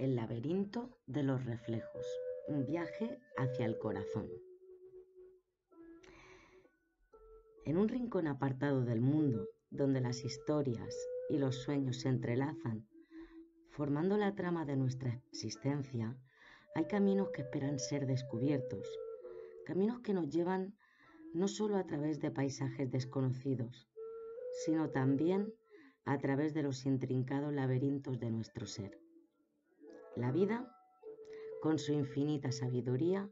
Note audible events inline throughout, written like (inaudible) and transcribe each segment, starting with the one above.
El laberinto de los reflejos. Un viaje hacia el corazón. En un rincón apartado del mundo, donde las historias y los sueños se entrelazan, formando la trama de nuestra existencia, hay caminos que esperan ser descubiertos, caminos que nos llevan no solo a través de paisajes desconocidos, sino también a través de los intrincados laberintos de nuestro ser. La vida, con su infinita sabiduría,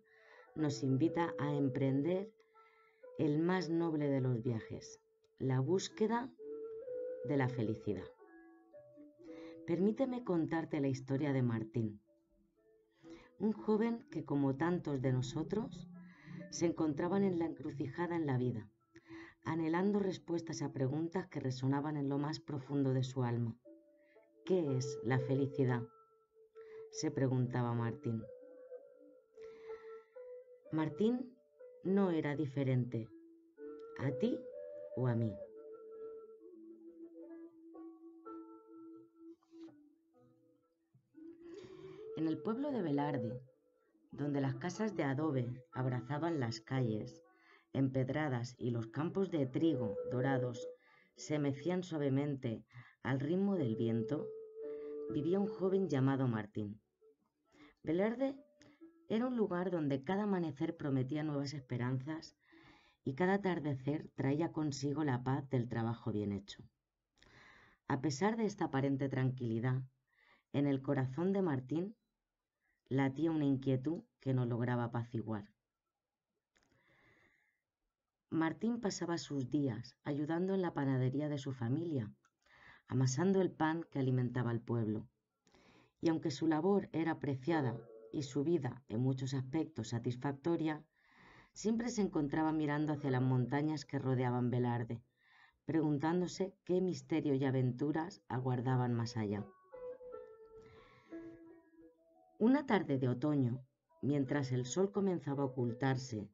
nos invita a emprender el más noble de los viajes, la búsqueda de la felicidad. Permíteme contarte la historia de Martín, un joven que como tantos de nosotros se encontraban en la encrucijada en la vida, anhelando respuestas a preguntas que resonaban en lo más profundo de su alma. ¿Qué es la felicidad? se preguntaba Martín. Martín no era diferente, a ti o a mí. En el pueblo de Velarde, donde las casas de adobe abrazaban las calles, empedradas y los campos de trigo dorados se mecían suavemente al ritmo del viento, vivía un joven llamado Martín. Velerde era un lugar donde cada amanecer prometía nuevas esperanzas y cada atardecer traía consigo la paz del trabajo bien hecho. A pesar de esta aparente tranquilidad, en el corazón de Martín latía una inquietud que no lograba apaciguar. Martín pasaba sus días ayudando en la panadería de su familia amasando el pan que alimentaba al pueblo. Y aunque su labor era apreciada y su vida en muchos aspectos satisfactoria, siempre se encontraba mirando hacia las montañas que rodeaban Velarde, preguntándose qué misterio y aventuras aguardaban más allá. Una tarde de otoño, mientras el sol comenzaba a ocultarse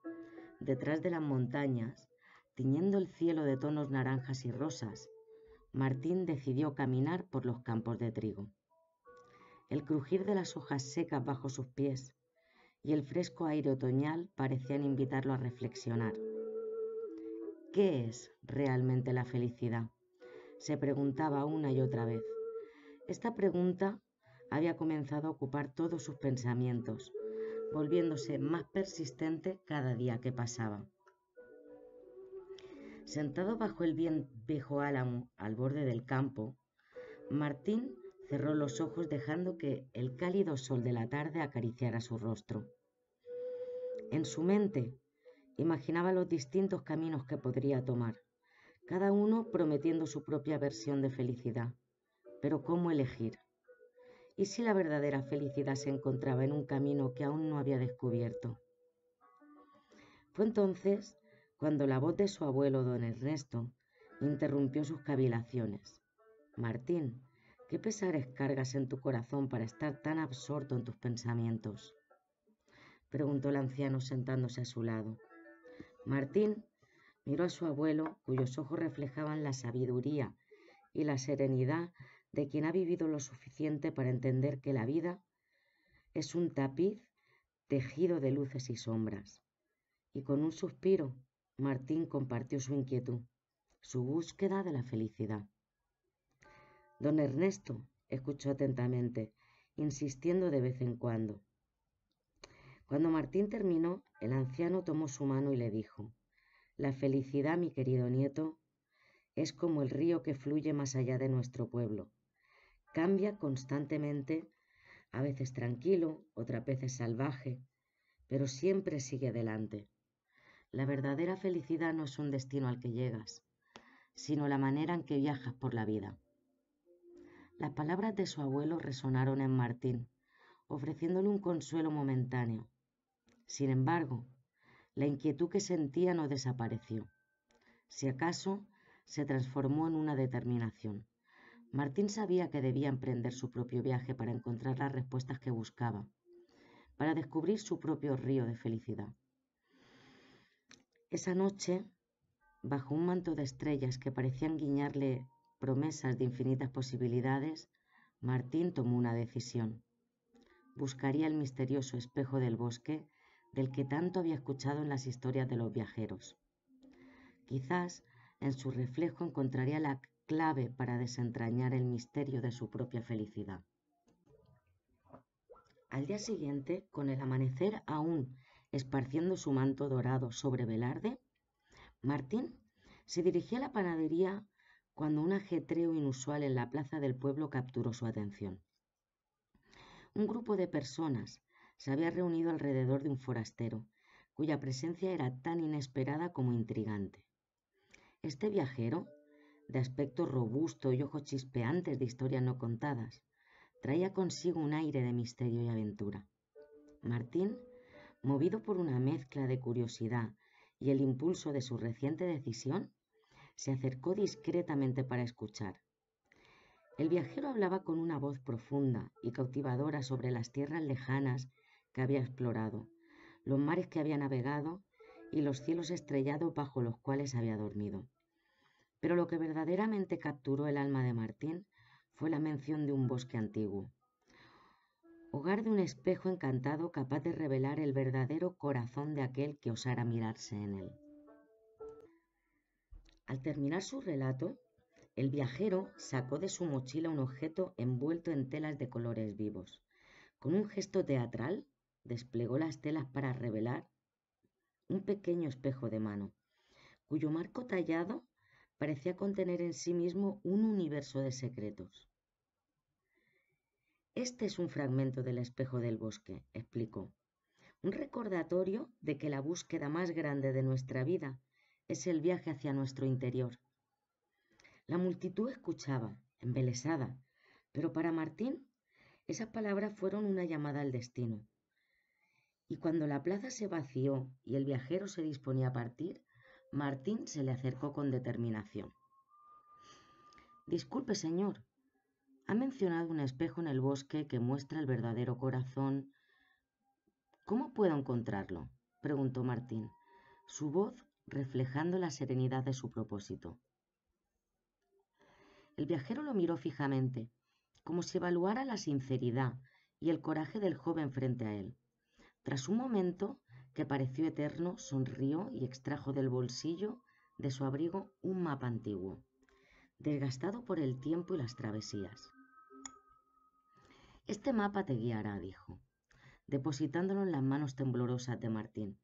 detrás de las montañas, tiñendo el cielo de tonos naranjas y rosas, Martín decidió caminar por los campos de trigo. El crujir de las hojas secas bajo sus pies y el fresco aire otoñal parecían invitarlo a reflexionar. ¿Qué es realmente la felicidad? se preguntaba una y otra vez. Esta pregunta había comenzado a ocupar todos sus pensamientos, volviéndose más persistente cada día que pasaba. Sentado bajo el, viento, viejo álamo al borde del campo, Martín cerró los ojos dejando que el cálido sol de la tarde acariciara su rostro. En su mente imaginaba los distintos caminos que podría tomar, cada uno prometiendo su propia versión de felicidad. Pero ¿cómo elegir? ¿Y si la verdadera felicidad se encontraba en un camino que aún no había descubierto? Fue entonces cuando la voz de su abuelo don Ernesto interrumpió sus cavilaciones. Martín, qué pesares cargas en tu corazón para estar tan absorto en tus pensamientos. preguntó el anciano sentándose a su lado. Martín miró a su abuelo, cuyos ojos reflejaban la sabiduría y la serenidad de quien ha vivido lo suficiente para entender que la vida es un tapiz tejido de luces y sombras. Y con un suspiro, Martín compartió su inquietud su búsqueda de la felicidad. Don Ernesto escuchó atentamente, insistiendo de vez en cuando. Cuando Martín terminó, el anciano tomó su mano y le dijo, La felicidad, mi querido nieto, es como el río que fluye más allá de nuestro pueblo. Cambia constantemente, a veces tranquilo, otra vez salvaje, pero siempre sigue adelante. La verdadera felicidad no es un destino al que llegas, sino la manera en que viajas por la vida. Las palabras de su abuelo resonaron en Martín, ofreciéndole un consuelo momentáneo. Sin embargo, la inquietud que sentía no desapareció. Si acaso, se transformó en una determinación. Martín sabía que debía emprender su propio viaje para encontrar las respuestas que buscaba, para descubrir su propio río de felicidad. Esa noche bajo un manto de estrellas que parecían guiñarle promesas de infinitas posibilidades, Martín tomó una decisión. Buscaría el misterioso espejo del bosque del que tanto había escuchado en las historias de los viajeros. Quizás en su reflejo encontraría la clave para desentrañar el misterio de su propia felicidad. Al día siguiente, con el amanecer aún esparciendo su manto dorado sobre Velarde, Martín se dirigía a la panadería cuando un ajetreo inusual en la plaza del pueblo capturó su atención. Un grupo de personas se había reunido alrededor de un forastero, cuya presencia era tan inesperada como intrigante. Este viajero, de aspecto robusto y ojos chispeantes de historias no contadas, traía consigo un aire de misterio y aventura. Martín, movido por una mezcla de curiosidad y el impulso de su reciente decisión, se acercó discretamente para escuchar. El viajero hablaba con una voz profunda y cautivadora sobre las tierras lejanas que había explorado, los mares que había navegado y los cielos estrellados bajo los cuales había dormido. Pero lo que verdaderamente capturó el alma de Martín fue la mención de un bosque antiguo, hogar de un espejo encantado capaz de revelar el verdadero corazón de aquel que osara mirarse en él. Al terminar su relato, el viajero sacó de su mochila un objeto envuelto en telas de colores vivos. Con un gesto teatral, desplegó las telas para revelar un pequeño espejo de mano, cuyo marco tallado parecía contener en sí mismo un universo de secretos. Este es un fragmento del espejo del bosque, explicó. Un recordatorio de que la búsqueda más grande de nuestra vida es el viaje hacia nuestro interior. La multitud escuchaba, embelesada, pero para Martín esas palabras fueron una llamada al destino. Y cuando la plaza se vació y el viajero se disponía a partir, Martín se le acercó con determinación. Disculpe, señor, ha mencionado un espejo en el bosque que muestra el verdadero corazón. ¿Cómo puedo encontrarlo? preguntó Martín, su voz reflejando la serenidad de su propósito. El viajero lo miró fijamente, como si evaluara la sinceridad y el coraje del joven frente a él. Tras un momento, que pareció eterno, sonrió y extrajo del bolsillo de su abrigo un mapa antiguo desgastado por el tiempo y las travesías. Este mapa te guiará, dijo, depositándolo en las manos temblorosas de Martín.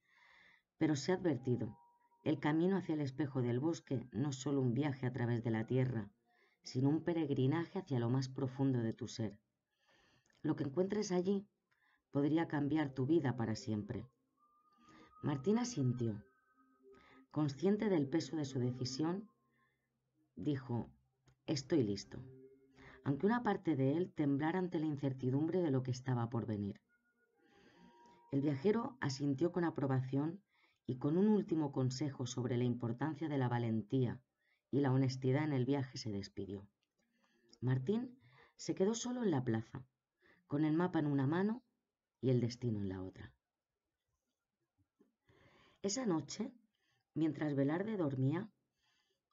Pero se ha advertido, el camino hacia el espejo del bosque no es solo un viaje a través de la tierra, sino un peregrinaje hacia lo más profundo de tu ser. Lo que encuentres allí podría cambiar tu vida para siempre. Martín asintió. Consciente del peso de su decisión, Dijo, Estoy listo, aunque una parte de él temblara ante la incertidumbre de lo que estaba por venir. El viajero asintió con aprobación y con un último consejo sobre la importancia de la valentía y la honestidad en el viaje se despidió. Martín se quedó solo en la plaza, con el mapa en una mano y el destino en la otra. Esa noche, mientras Velarde dormía,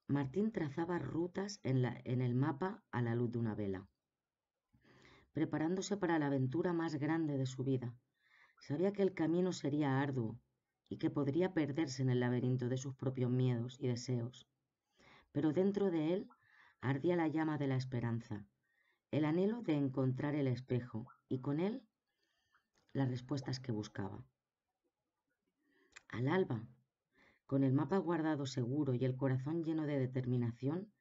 Martín trazaba rutas en, el mapa a la luz de una vela, preparándose para la aventura más grande de su vida. Sabía que el camino sería arduo y que podría perderse en el laberinto de sus propios miedos y deseos. Pero dentro de él ardía la llama de la esperanza, el anhelo de encontrar el espejo y con él las respuestas que buscaba. Al alba, con el mapa guardado seguro y el corazón lleno de determinación,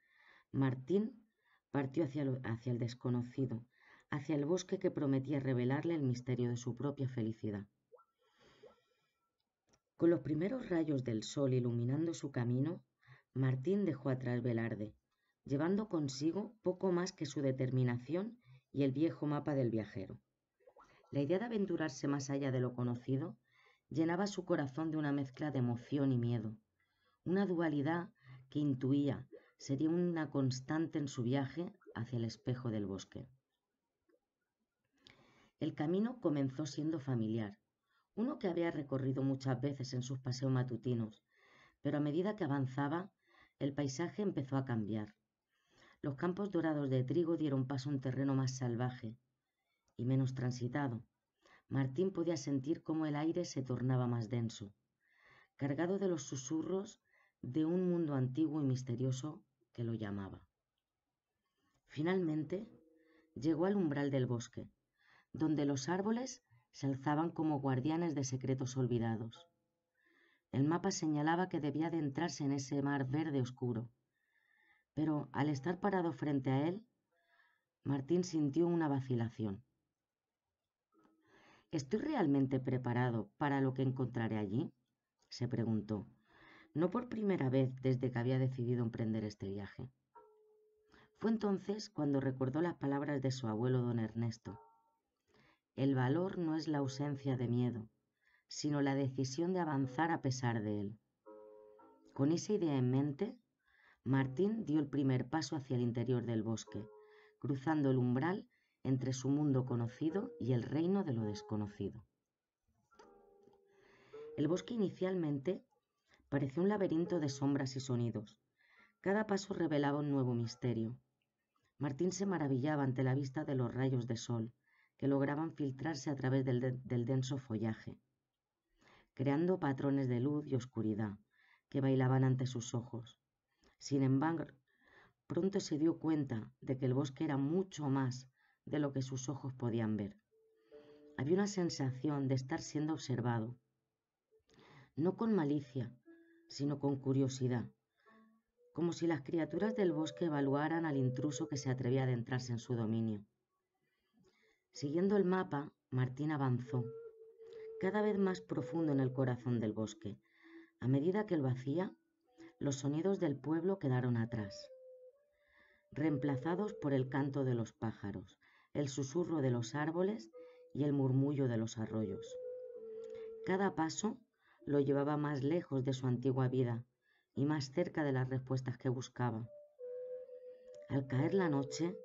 Martín partió hacia, hacia el desconocido, hacia el bosque que prometía revelarle el misterio de su propia felicidad. Con los primeros rayos del sol iluminando su camino, Martín dejó atrás Velarde, llevando consigo poco más que su determinación y el viejo mapa del viajero. La idea de aventurarse más allá de lo conocido llenaba su corazón de una mezcla de emoción y miedo, una dualidad que intuía sería una constante en su viaje hacia el espejo del bosque. El camino comenzó siendo familiar, uno que había recorrido muchas veces en sus paseos matutinos, pero a medida que avanzaba, el paisaje empezó a cambiar. Los campos dorados de trigo dieron paso a un terreno más salvaje y menos transitado, Martín podía sentir cómo el aire se tornaba más denso, cargado de los susurros de un mundo antiguo y misterioso que lo llamaba. Finalmente, llegó al umbral del bosque, donde los árboles se alzaban como guardianes de secretos olvidados. El mapa señalaba que debía adentrarse en ese mar verde oscuro, pero al estar parado frente a él, Martín sintió una vacilación. ¿Estoy realmente preparado para lo que encontraré allí? se preguntó, no por primera vez desde que había decidido emprender este viaje. Fue entonces cuando recordó las palabras de su abuelo don Ernesto. El valor no es la ausencia de miedo, sino la decisión de avanzar a pesar de él. Con esa idea en mente, Martín dio el primer paso hacia el interior del bosque, cruzando el umbral entre su mundo conocido y el reino de lo desconocido. El bosque inicialmente parecía un laberinto de sombras y sonidos. Cada paso revelaba un nuevo misterio. Martín se maravillaba ante la vista de los rayos de sol que lograban filtrarse a través del, del denso follaje, creando patrones de luz y oscuridad que bailaban ante sus ojos. Sin embargo, pronto se dio cuenta de que el bosque era mucho más de lo que sus ojos podían ver. Había una sensación de estar siendo observado, no con malicia, sino con curiosidad, como si las criaturas del bosque evaluaran al intruso que se atrevía a adentrarse en su dominio. Siguiendo el mapa, Martín avanzó, cada vez más profundo en el corazón del bosque. A medida que lo hacía, los sonidos del pueblo quedaron atrás, reemplazados por el canto de los pájaros, el susurro de los árboles y el murmullo de los arroyos. Cada paso lo llevaba más lejos de su antigua vida y más cerca de las respuestas que buscaba. Al caer la noche,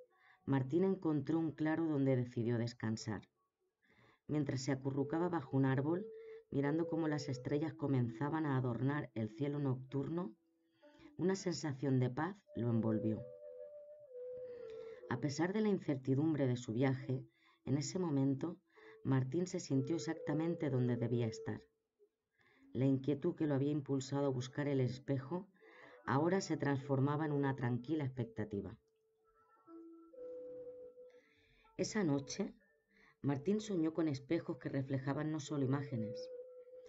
Martín encontró un claro donde decidió descansar. Mientras se acurrucaba bajo un árbol, mirando cómo las estrellas comenzaban a adornar el cielo nocturno, una sensación de paz lo envolvió. A pesar de la incertidumbre de su viaje, en ese momento Martín se sintió exactamente donde debía estar. La inquietud que lo había impulsado a buscar el espejo ahora se transformaba en una tranquila expectativa. Esa noche, Martín soñó con espejos que reflejaban no solo imágenes,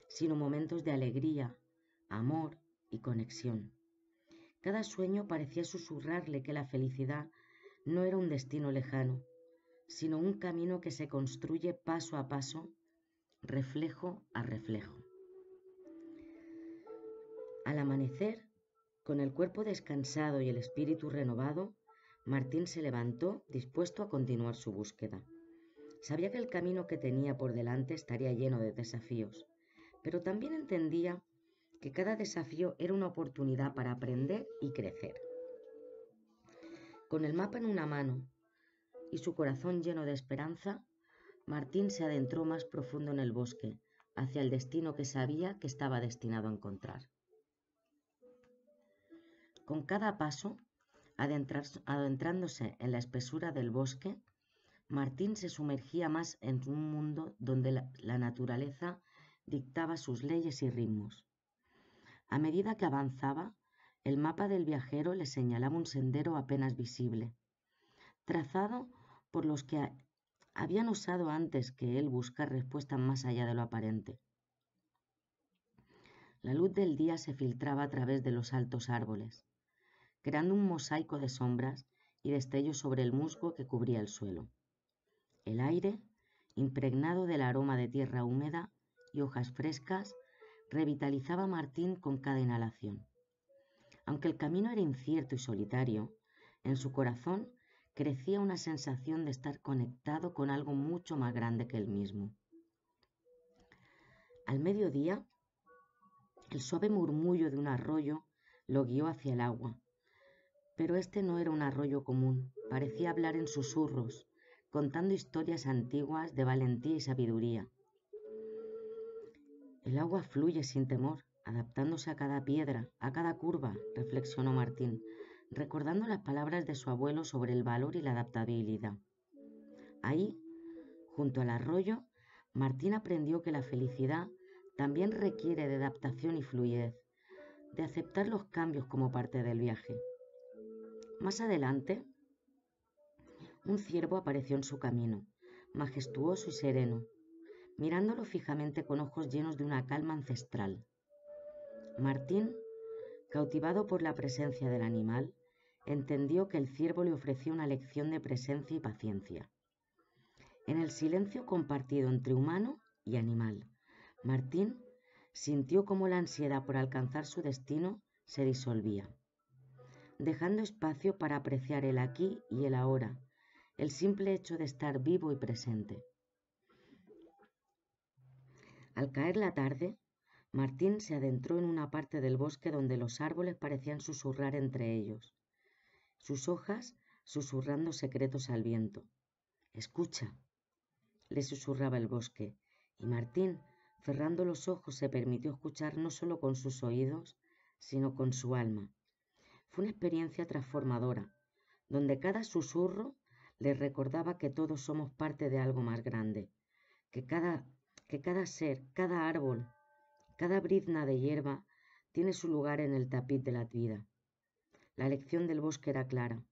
sino momentos de alegría, amor y conexión. Cada sueño parecía susurrarle que la felicidad no era un destino lejano, sino un camino que se construye paso a paso, reflejo a reflejo. Al amanecer, con el cuerpo descansado y el espíritu renovado, Martín se levantó dispuesto a continuar su búsqueda. Sabía que el camino que tenía por delante estaría lleno de desafíos, pero también entendía que cada desafío era una oportunidad para aprender y crecer. Con el mapa en una mano y su corazón lleno de esperanza, Martín se adentró más profundo en el bosque, hacia el destino que sabía que estaba destinado a encontrar. Con cada paso, adentrándose en la espesura del bosque, Martín se sumergía más en un mundo donde la, naturaleza dictaba sus leyes y ritmos. A medida que avanzaba, el mapa del viajero le señalaba un sendero apenas visible, trazado por los que habían usado antes que él buscar respuestas más allá de lo aparente. La luz del día se filtraba a través de los altos árboles, creando un mosaico de sombras y destellos sobre el musgo que cubría el suelo. El aire, impregnado del aroma de tierra húmeda y hojas frescas, revitalizaba a Martín con cada inhalación. Aunque el camino era incierto y solitario, en su corazón crecía una sensación de estar conectado con algo mucho más grande que él mismo. Al mediodía, el suave murmullo de un arroyo lo guió hacia el agua, pero este no era un arroyo común, parecía hablar en susurros, contando historias antiguas de valentía y sabiduría. El agua fluye sin temor, adaptándose a cada piedra, a cada curva, reflexionó Martín, recordando las palabras de su abuelo sobre el valor y la adaptabilidad. Ahí, junto al arroyo, Martín aprendió que la felicidad también requiere de adaptación y fluidez, de aceptar los cambios como parte del viaje. Más adelante, un ciervo apareció en su camino, majestuoso y sereno, mirándolo fijamente con ojos llenos de una calma ancestral. Martín, cautivado por la presencia del animal, entendió que el ciervo le ofrecía una lección de presencia y paciencia. En el silencio compartido entre humano y animal, Martín sintió como la ansiedad por alcanzar su destino se disolvía, dejando espacio para apreciar el aquí y el ahora, el simple hecho de estar vivo y presente. Al caer la tarde, Martín se adentró en una parte del bosque donde los árboles parecían susurrar entre ellos, sus hojas susurrando secretos al viento. Escucha, le susurraba el bosque, y Martín, cerrando los ojos, se permitió escuchar no solo con sus oídos, sino con su alma. Fue una experiencia transformadora, donde cada susurro le recordaba que todos somos parte de algo más grande, que cada, que cada ser, cada árbol, cada brizna de hierba tiene su lugar en el tapiz de la vida. La lección del bosque era clara.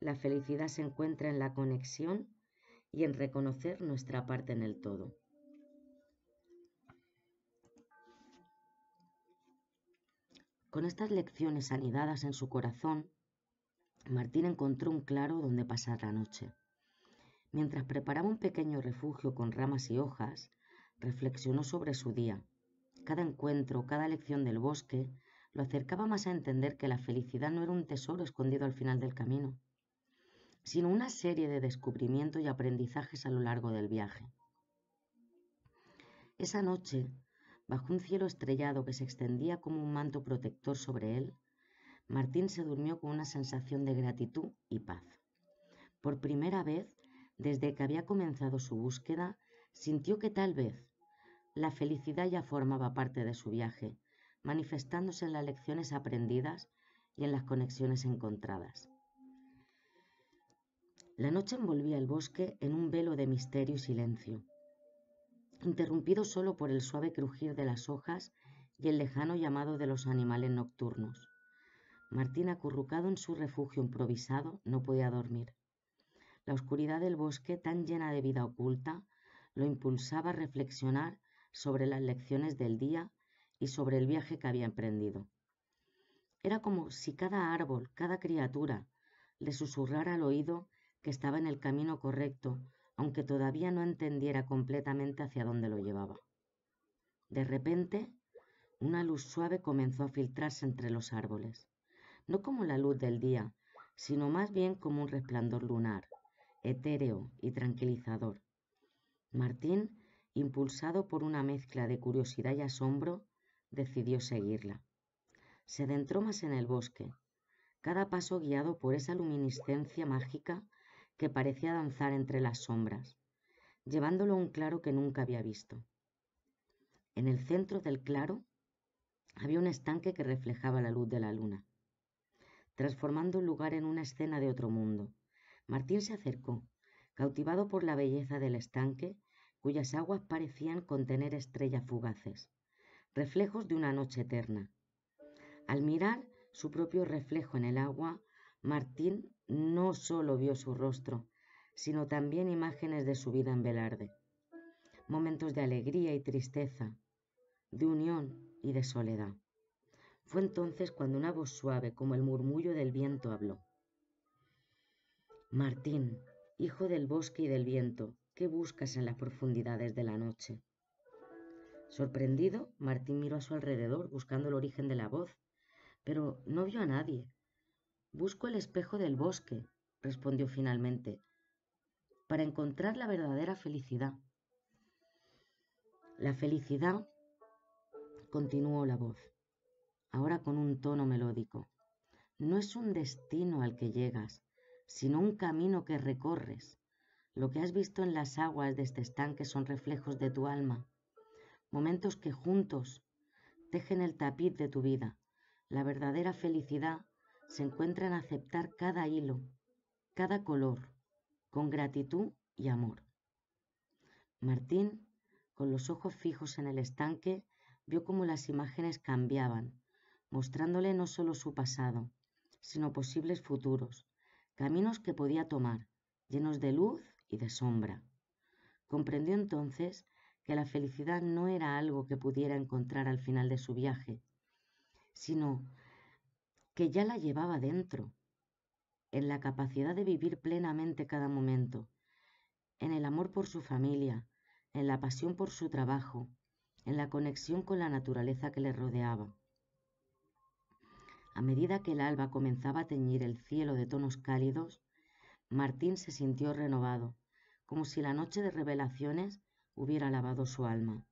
La felicidad se encuentra en la conexión y en reconocer nuestra parte en el todo. Con estas lecciones anidadas en su corazón, Martín encontró un claro donde pasar la noche. Mientras preparaba un pequeño refugio con ramas y hojas, reflexionó sobre su día cada encuentro, cada lección del bosque, lo acercaba más a entender que la felicidad no era un tesoro escondido al final del camino, sino una serie de descubrimientos y aprendizajes a lo largo del viaje. Esa noche, bajo un cielo estrellado que se extendía como un manto protector sobre él, Martín se durmió con una sensación de gratitud y paz. Por primera vez, desde que había comenzado su búsqueda, sintió que tal vez, la felicidad ya formaba parte de su viaje, manifestándose en las lecciones aprendidas y en las conexiones encontradas. La noche envolvía el bosque en un velo de misterio y silencio, interrumpido solo por el suave crujir de las hojas y el lejano llamado de los animales nocturnos. Martín, acurrucado en su refugio improvisado, no podía dormir. La oscuridad del bosque, tan llena de vida oculta, lo impulsaba a reflexionar sobre las lecciones del día y sobre el viaje que había emprendido. Era como si cada árbol, cada criatura, le susurrara al oído que estaba en el camino correcto, aunque todavía no entendiera completamente hacia dónde lo llevaba. De repente, una luz suave comenzó a filtrarse entre los árboles, no como la luz del día, sino más bien como un resplandor lunar, etéreo y tranquilizador. Martín impulsado por una mezcla de curiosidad y asombro, decidió seguirla. Se adentró más en el bosque, cada paso guiado por esa luminiscencia mágica que parecía danzar entre las sombras, llevándolo a un claro que nunca había visto. En el centro del claro había un estanque que reflejaba la luz de la luna, transformando el lugar en una escena de otro mundo. Martín se acercó, cautivado por la belleza del estanque cuyas aguas parecían contener estrellas fugaces, reflejos de una noche eterna. Al mirar su propio reflejo en el agua, Martín no solo vio su rostro, sino también imágenes de su vida en Velarde, momentos de alegría y tristeza, de unión y de soledad. Fue entonces cuando una voz suave como el murmullo del viento habló. Martín, hijo del bosque y del viento, ¿Qué buscas en las profundidades de la noche? Sorprendido, Martín miró a su alrededor buscando el origen de la voz, pero no vio a nadie. Busco el espejo del bosque, respondió finalmente, para encontrar la verdadera felicidad. La felicidad, continuó la voz, ahora con un tono melódico, no es un destino al que llegas, sino un camino que recorres. Lo que has visto en las aguas de este estanque son reflejos de tu alma, momentos que juntos tejen el tapiz de tu vida. La verdadera felicidad se encuentra en aceptar cada hilo, cada color, con gratitud y amor. Martín, con los ojos fijos en el estanque, vio cómo las imágenes cambiaban, mostrándole no solo su pasado, sino posibles futuros, caminos que podía tomar, llenos de luz de sombra. Comprendió entonces que la felicidad no era algo que pudiera encontrar al final de su viaje, sino que ya la llevaba dentro, en la capacidad de vivir plenamente cada momento, en el amor por su familia, en la pasión por su trabajo, en la conexión con la naturaleza que le rodeaba. A medida que el alba comenzaba a teñir el cielo de tonos cálidos, Martín se sintió renovado como si la noche de revelaciones hubiera lavado su alma,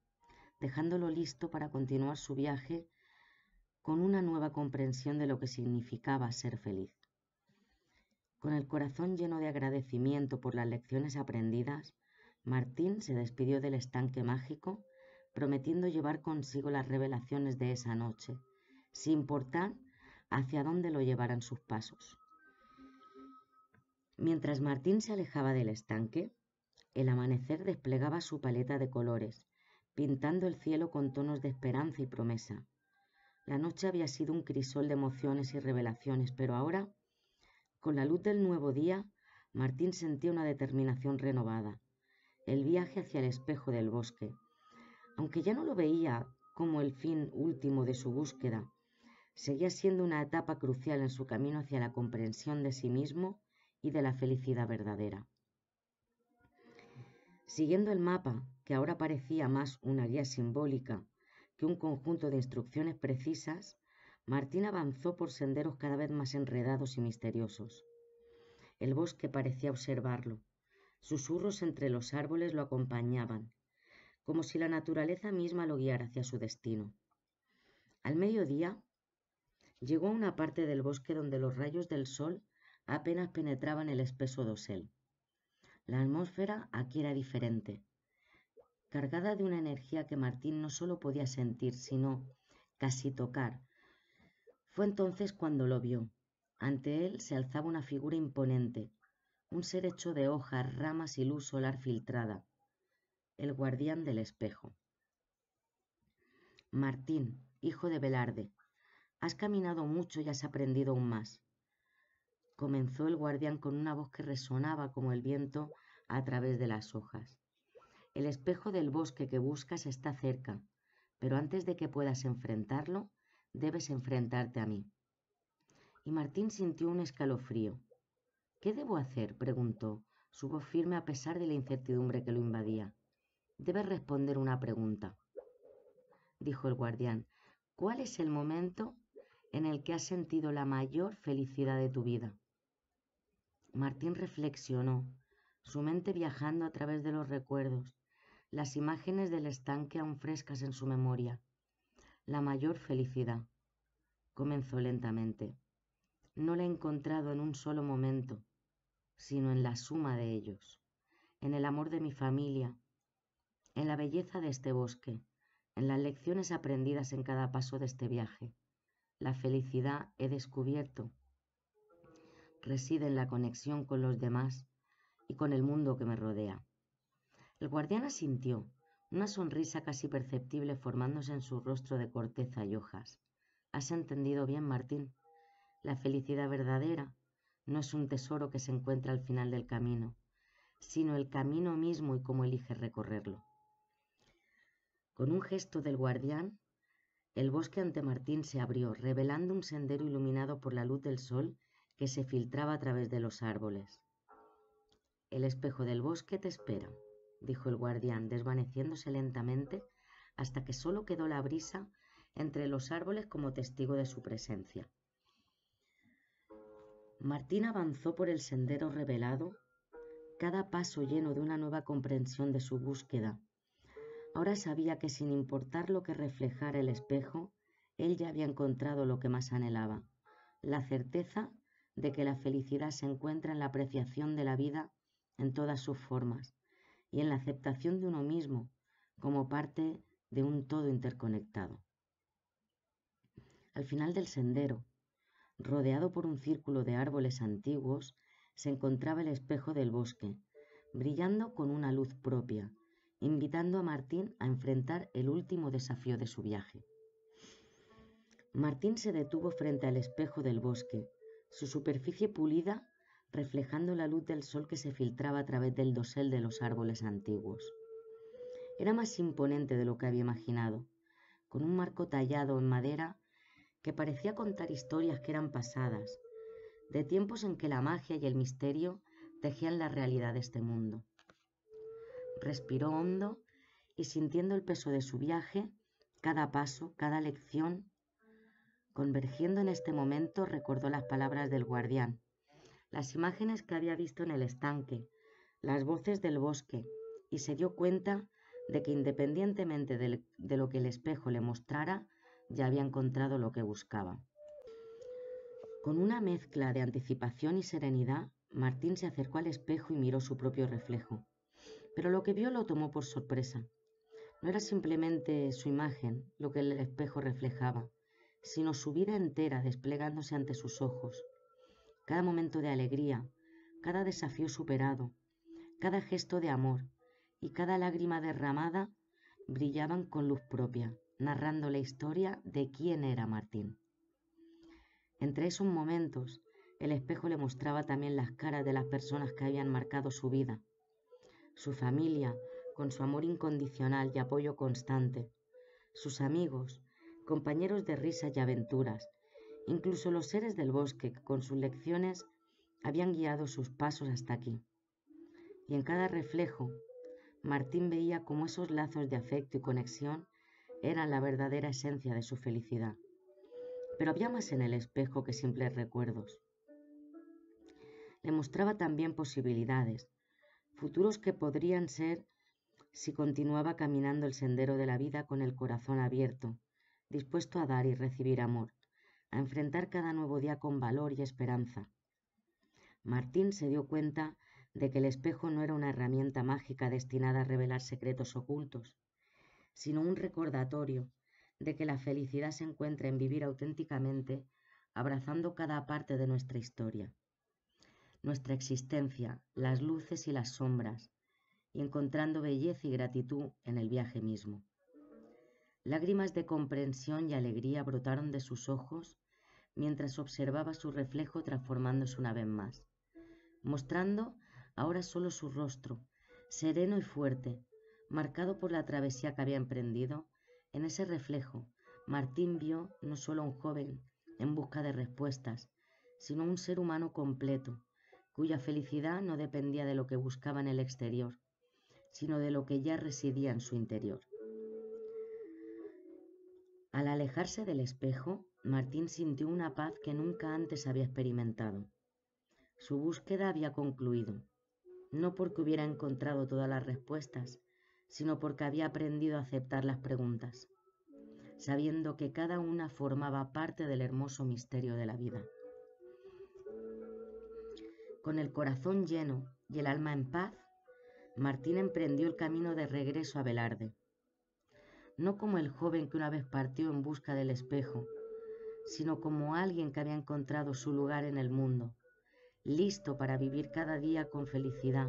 dejándolo listo para continuar su viaje con una nueva comprensión de lo que significaba ser feliz. Con el corazón lleno de agradecimiento por las lecciones aprendidas, Martín se despidió del estanque mágico, prometiendo llevar consigo las revelaciones de esa noche, sin importar hacia dónde lo llevaran sus pasos. Mientras Martín se alejaba del estanque, el amanecer desplegaba su paleta de colores, pintando el cielo con tonos de esperanza y promesa. La noche había sido un crisol de emociones y revelaciones, pero ahora, con la luz del nuevo día, Martín sentía una determinación renovada, el viaje hacia el espejo del bosque. Aunque ya no lo veía como el fin último de su búsqueda, seguía siendo una etapa crucial en su camino hacia la comprensión de sí mismo y de la felicidad verdadera. Siguiendo el mapa, que ahora parecía más una guía simbólica que un conjunto de instrucciones precisas, Martín avanzó por senderos cada vez más enredados y misteriosos. El bosque parecía observarlo. Susurros entre los árboles lo acompañaban, como si la naturaleza misma lo guiara hacia su destino. Al mediodía, llegó a una parte del bosque donde los rayos del sol apenas penetraban el espeso dosel. La atmósfera aquí era diferente, cargada de una energía que Martín no solo podía sentir, sino casi tocar. Fue entonces cuando lo vio. Ante él se alzaba una figura imponente, un ser hecho de hojas, ramas y luz solar filtrada, el guardián del espejo. Martín, hijo de Velarde, has caminado mucho y has aprendido aún más comenzó el guardián con una voz que resonaba como el viento a través de las hojas. El espejo del bosque que buscas está cerca, pero antes de que puedas enfrentarlo, debes enfrentarte a mí. Y Martín sintió un escalofrío. ¿Qué debo hacer? preguntó, su voz firme a pesar de la incertidumbre que lo invadía. Debes responder una pregunta, dijo el guardián. ¿Cuál es el momento en el que has sentido la mayor felicidad de tu vida? Martín reflexionó, su mente viajando a través de los recuerdos, las imágenes del estanque aún frescas en su memoria. La mayor felicidad. Comenzó lentamente. No la he encontrado en un solo momento, sino en la suma de ellos, en el amor de mi familia, en la belleza de este bosque, en las lecciones aprendidas en cada paso de este viaje. La felicidad he descubierto reside en la conexión con los demás y con el mundo que me rodea. El guardián asintió, una sonrisa casi perceptible formándose en su rostro de corteza y hojas. Has entendido bien, Martín. La felicidad verdadera no es un tesoro que se encuentra al final del camino, sino el camino mismo y cómo eliges recorrerlo. Con un gesto del guardián, el bosque ante Martín se abrió, revelando un sendero iluminado por la luz del sol que se filtraba a través de los árboles. El espejo del bosque te espera, dijo el guardián, desvaneciéndose lentamente hasta que solo quedó la brisa entre los árboles como testigo de su presencia. Martín avanzó por el sendero revelado, cada paso lleno de una nueva comprensión de su búsqueda. Ahora sabía que sin importar lo que reflejara el espejo, él ya había encontrado lo que más anhelaba, la certeza de que la felicidad se encuentra en la apreciación de la vida en todas sus formas y en la aceptación de uno mismo como parte de un todo interconectado. Al final del sendero, rodeado por un círculo de árboles antiguos, se encontraba el espejo del bosque, brillando con una luz propia, invitando a Martín a enfrentar el último desafío de su viaje. Martín se detuvo frente al espejo del bosque, su superficie pulida reflejando la luz del sol que se filtraba a través del dosel de los árboles antiguos. Era más imponente de lo que había imaginado, con un marco tallado en madera que parecía contar historias que eran pasadas, de tiempos en que la magia y el misterio tejían la realidad de este mundo. Respiró hondo y sintiendo el peso de su viaje, cada paso, cada lección, Convergiendo en este momento recordó las palabras del guardián, las imágenes que había visto en el estanque, las voces del bosque, y se dio cuenta de que independientemente de lo que el espejo le mostrara, ya había encontrado lo que buscaba. Con una mezcla de anticipación y serenidad, Martín se acercó al espejo y miró su propio reflejo. Pero lo que vio lo tomó por sorpresa. No era simplemente su imagen lo que el espejo reflejaba, sino su vida entera desplegándose ante sus ojos. Cada momento de alegría, cada desafío superado, cada gesto de amor y cada lágrima derramada brillaban con luz propia, narrando la historia de quién era Martín. Entre esos momentos, el espejo le mostraba también las caras de las personas que habían marcado su vida, su familia, con su amor incondicional y apoyo constante, sus amigos, compañeros de risa y aventuras, incluso los seres del bosque que con sus lecciones habían guiado sus pasos hasta aquí. Y en cada reflejo, Martín veía cómo esos lazos de afecto y conexión eran la verdadera esencia de su felicidad. Pero había más en el espejo que simples recuerdos. Le mostraba también posibilidades, futuros que podrían ser si continuaba caminando el sendero de la vida con el corazón abierto dispuesto a dar y recibir amor, a enfrentar cada nuevo día con valor y esperanza. Martín se dio cuenta de que el espejo no era una herramienta mágica destinada a revelar secretos ocultos, sino un recordatorio de que la felicidad se encuentra en vivir auténticamente, abrazando cada parte de nuestra historia, nuestra existencia, las luces y las sombras, y encontrando belleza y gratitud en el viaje mismo. Lágrimas de comprensión y alegría brotaron de sus ojos mientras observaba su reflejo transformándose una vez más, mostrando ahora solo su rostro, sereno y fuerte, marcado por la travesía que había emprendido. En ese reflejo, Martín vio no solo un joven en busca de respuestas, sino un ser humano completo, cuya felicidad no dependía de lo que buscaba en el exterior, sino de lo que ya residía en su interior. Al alejarse del espejo, Martín sintió una paz que nunca antes había experimentado. Su búsqueda había concluido, no porque hubiera encontrado todas las respuestas, sino porque había aprendido a aceptar las preguntas, sabiendo que cada una formaba parte del hermoso misterio de la vida. Con el corazón lleno y el alma en paz, Martín emprendió el camino de regreso a Velarde no como el joven que una vez partió en busca del espejo, sino como alguien que había encontrado su lugar en el mundo, listo para vivir cada día con felicidad,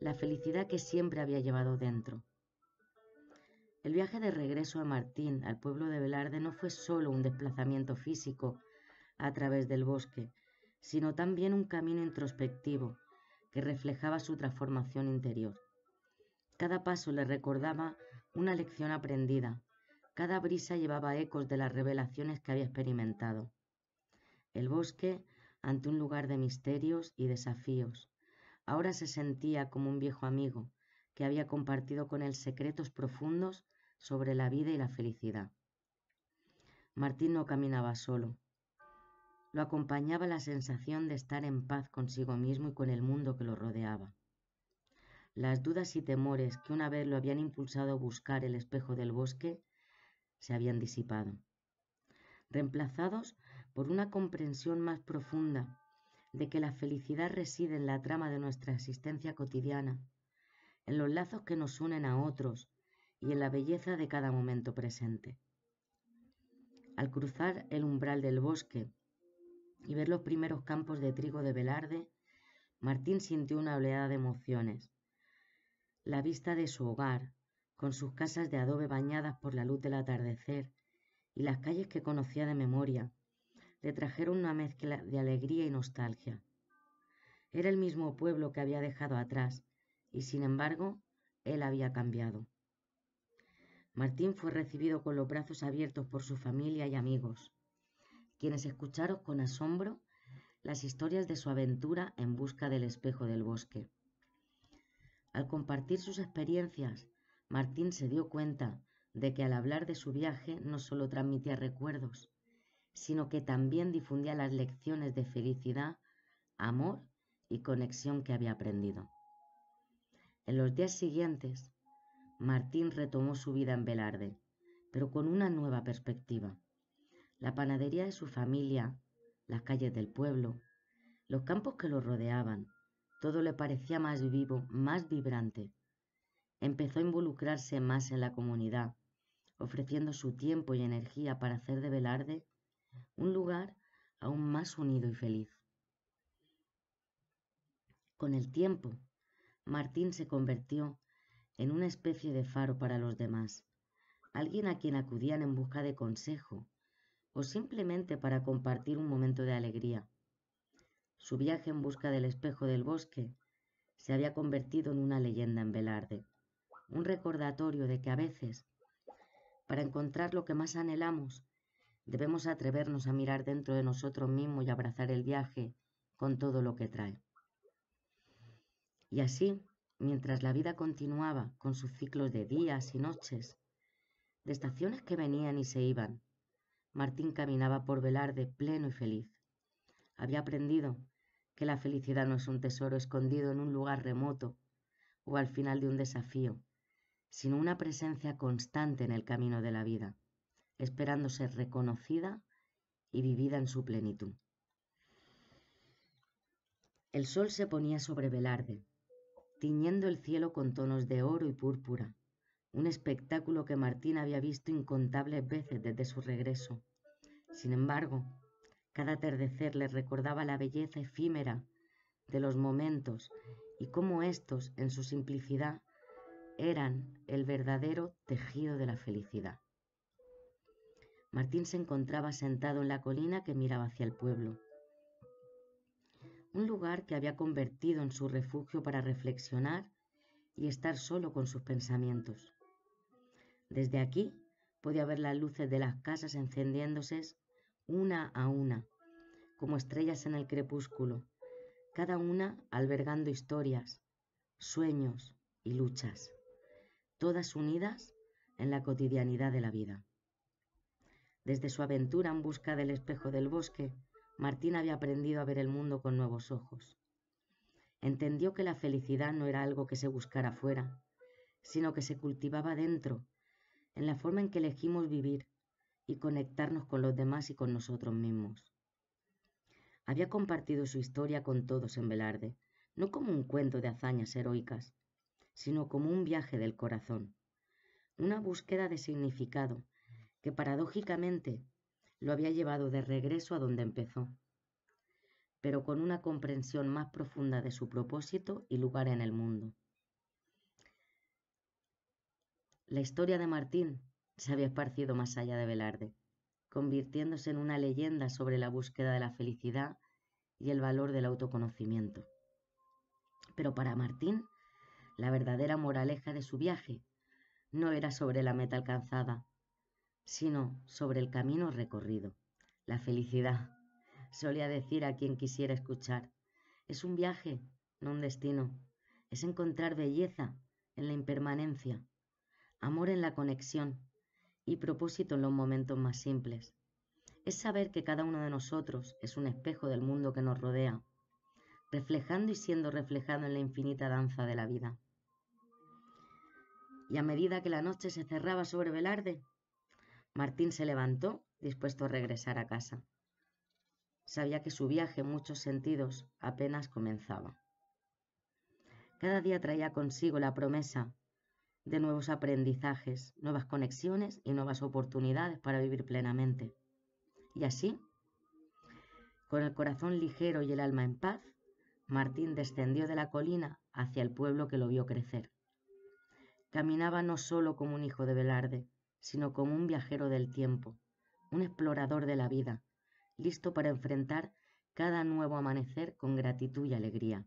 la felicidad que siempre había llevado dentro. El viaje de regreso a Martín, al pueblo de Velarde, no fue solo un desplazamiento físico a través del bosque, sino también un camino introspectivo que reflejaba su transformación interior. Cada paso le recordaba una lección aprendida. Cada brisa llevaba ecos de las revelaciones que había experimentado. El bosque, ante un lugar de misterios y desafíos, ahora se sentía como un viejo amigo que había compartido con él secretos profundos sobre la vida y la felicidad. Martín no caminaba solo. Lo acompañaba la sensación de estar en paz consigo mismo y con el mundo que lo rodeaba. Las dudas y temores que una vez lo habían impulsado a buscar el espejo del bosque se habían disipado, reemplazados por una comprensión más profunda de que la felicidad reside en la trama de nuestra existencia cotidiana, en los lazos que nos unen a otros y en la belleza de cada momento presente. Al cruzar el umbral del bosque y ver los primeros campos de trigo de Velarde, Martín sintió una oleada de emociones, la vista de su hogar, con sus casas de adobe bañadas por la luz del atardecer y las calles que conocía de memoria, le trajeron una mezcla de alegría y nostalgia. Era el mismo pueblo que había dejado atrás, y sin embargo, él había cambiado. Martín fue recibido con los brazos abiertos por su familia y amigos, quienes escucharon con asombro las historias de su aventura en busca del espejo del bosque. Al compartir sus experiencias, Martín se dio cuenta de que al hablar de su viaje no solo transmitía recuerdos, sino que también difundía las lecciones de felicidad, amor y conexión que había aprendido. En los días siguientes, Martín retomó su vida en Velarde, pero con una nueva perspectiva. La panadería de su familia, las calles del pueblo, los campos que lo rodeaban, todo le parecía más vivo, más vibrante. Empezó a involucrarse más en la comunidad, ofreciendo su tiempo y energía para hacer de Velarde un lugar aún más unido y feliz. Con el tiempo, Martín se convirtió en una especie de faro para los demás, alguien a quien acudían en busca de consejo o simplemente para compartir un momento de alegría. Su viaje en busca del espejo del bosque se había convertido en una leyenda en Velarde, un recordatorio de que a veces, para encontrar lo que más anhelamos, debemos atrevernos a mirar dentro de nosotros mismos y abrazar el viaje con todo lo que trae. Y así, mientras la vida continuaba con sus ciclos de días y noches, de estaciones que venían y se iban, Martín caminaba por Velarde pleno y feliz. Había aprendido que la felicidad no es un tesoro escondido en un lugar remoto o al final de un desafío, sino una presencia constante en el camino de la vida, esperando ser reconocida y vivida en su plenitud. El sol se ponía sobre Velarde, tiñendo el cielo con tonos de oro y púrpura, un espectáculo que Martín había visto incontables veces desde su regreso. Sin embargo, cada atardecer les recordaba la belleza efímera de los momentos y cómo estos, en su simplicidad, eran el verdadero tejido de la felicidad. Martín se encontraba sentado en la colina que miraba hacia el pueblo, un lugar que había convertido en su refugio para reflexionar y estar solo con sus pensamientos. Desde aquí podía ver las luces de las casas encendiéndose una a una, como estrellas en el crepúsculo, cada una albergando historias, sueños y luchas, todas unidas en la cotidianidad de la vida. Desde su aventura en busca del espejo del bosque, Martín había aprendido a ver el mundo con nuevos ojos. Entendió que la felicidad no era algo que se buscara fuera, sino que se cultivaba dentro, en la forma en que elegimos vivir, y conectarnos con los demás y con nosotros mismos. Había compartido su historia con todos en Velarde, no como un cuento de hazañas heroicas, sino como un viaje del corazón, una búsqueda de significado que paradójicamente lo había llevado de regreso a donde empezó, pero con una comprensión más profunda de su propósito y lugar en el mundo. La historia de Martín se había esparcido más allá de Velarde, convirtiéndose en una leyenda sobre la búsqueda de la felicidad y el valor del autoconocimiento. Pero para Martín, la verdadera moraleja de su viaje no era sobre la meta alcanzada, sino sobre el camino recorrido. La felicidad, solía decir a quien quisiera escuchar, es un viaje, no un destino, es encontrar belleza en la impermanencia, amor en la conexión, y propósito en los momentos más simples. Es saber que cada uno de nosotros es un espejo del mundo que nos rodea, reflejando y siendo reflejado en la infinita danza de la vida. Y a medida que la noche se cerraba sobre Velarde, Martín se levantó dispuesto a regresar a casa. Sabía que su viaje en muchos sentidos apenas comenzaba. Cada día traía consigo la promesa de nuevos aprendizajes, nuevas conexiones y nuevas oportunidades para vivir plenamente. Y así, con el corazón ligero y el alma en paz, Martín descendió de la colina hacia el pueblo que lo vio crecer. Caminaba no solo como un hijo de Velarde, sino como un viajero del tiempo, un explorador de la vida, listo para enfrentar cada nuevo amanecer con gratitud y alegría.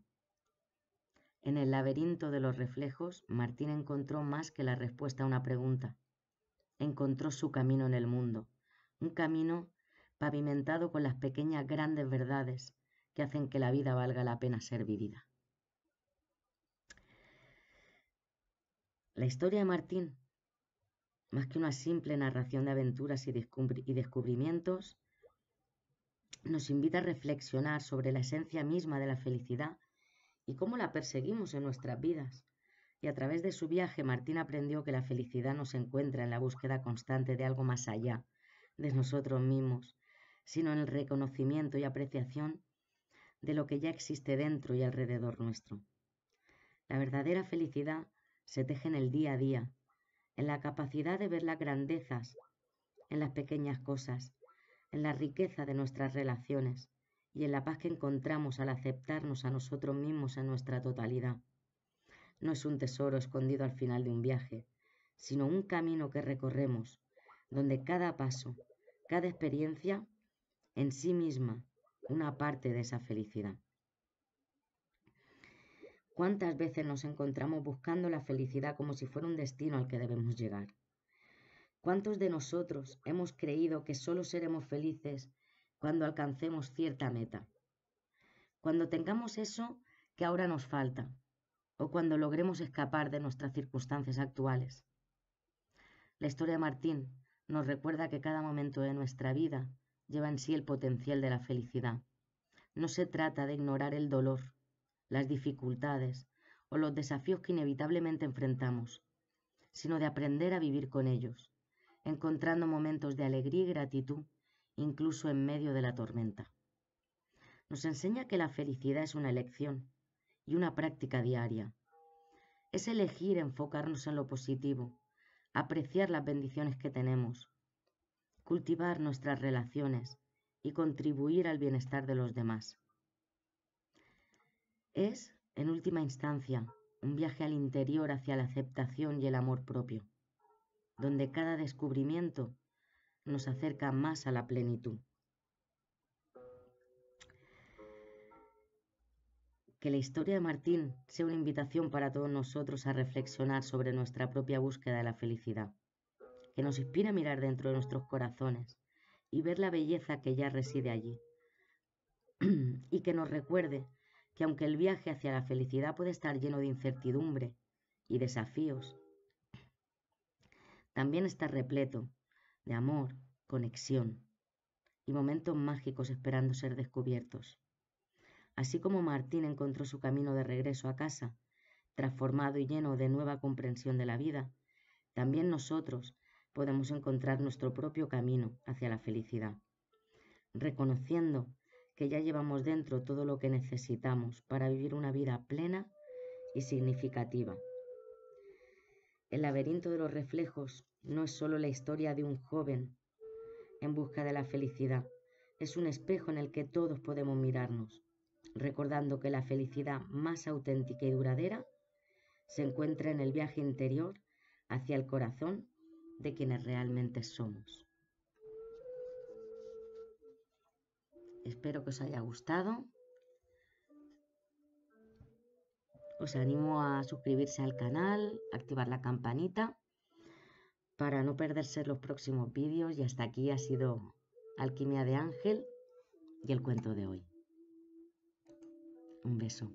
En el laberinto de los reflejos, Martín encontró más que la respuesta a una pregunta. Encontró su camino en el mundo, un camino pavimentado con las pequeñas grandes verdades que hacen que la vida valga la pena ser vivida. La historia de Martín, más que una simple narración de aventuras y, descubrimientos, nos invita a reflexionar sobre la esencia misma de la felicidad y cómo la perseguimos en nuestras vidas. Y a través de su viaje, Martín aprendió que la felicidad no se encuentra en la búsqueda constante de algo más allá de nosotros mismos, sino en el reconocimiento y apreciación de lo que ya existe dentro y alrededor nuestro. La verdadera felicidad se teje en el día a día, en la capacidad de ver las grandezas, en las pequeñas cosas, en la riqueza de nuestras relaciones, y en la paz que encontramos al aceptarnos a nosotros mismos en nuestra totalidad. No es un tesoro escondido al final de un viaje, sino un camino que recorremos, donde cada paso, cada experiencia, en sí misma, una parte de esa felicidad. ¿Cuántas veces nos encontramos buscando la felicidad como si fuera un destino al que debemos llegar? ¿Cuántos de nosotros hemos creído que solo seremos felices cuando alcancemos cierta meta. Cuando tengamos eso que ahora nos falta o cuando logremos escapar de nuestras circunstancias actuales. La historia de Martín nos recuerda que cada momento de nuestra vida lleva en sí el potencial de la felicidad. No se trata de ignorar el dolor, las dificultades o los desafíos que inevitablemente enfrentamos, sino de aprender a vivir con ellos, encontrando momentos de alegría y gratitud incluso en medio de la tormenta. Nos enseña que la felicidad es una elección y una práctica diaria. Es elegir enfocarnos en lo positivo, apreciar las bendiciones que tenemos, cultivar nuestras relaciones y contribuir al bienestar de los demás. Es, en última instancia, un viaje al interior hacia la aceptación y el amor propio, donde cada descubrimiento nos acerca más a la plenitud. Que la historia de Martín sea una invitación para todos nosotros a reflexionar sobre nuestra propia búsqueda de la felicidad, que nos inspire a mirar dentro de nuestros corazones y ver la belleza que ya reside allí, (clears throat) y que nos recuerde que aunque el viaje hacia la felicidad puede estar lleno de incertidumbre y desafíos, también está repleto de amor, conexión y momentos mágicos esperando ser descubiertos. Así como Martín encontró su camino de regreso a casa, transformado y lleno de nueva comprensión de la vida, también nosotros podemos encontrar nuestro propio camino hacia la felicidad, reconociendo que ya llevamos dentro todo lo que necesitamos para vivir una vida plena y significativa. El laberinto de los reflejos no es solo la historia de un joven en busca de la felicidad, es un espejo en el que todos podemos mirarnos, recordando que la felicidad más auténtica y duradera se encuentra en el viaje interior hacia el corazón de quienes realmente somos. Espero que os haya gustado. Os animo a suscribirse al canal, activar la campanita para no perderse los próximos vídeos y hasta aquí ha sido Alquimia de Ángel y el cuento de hoy. Un beso.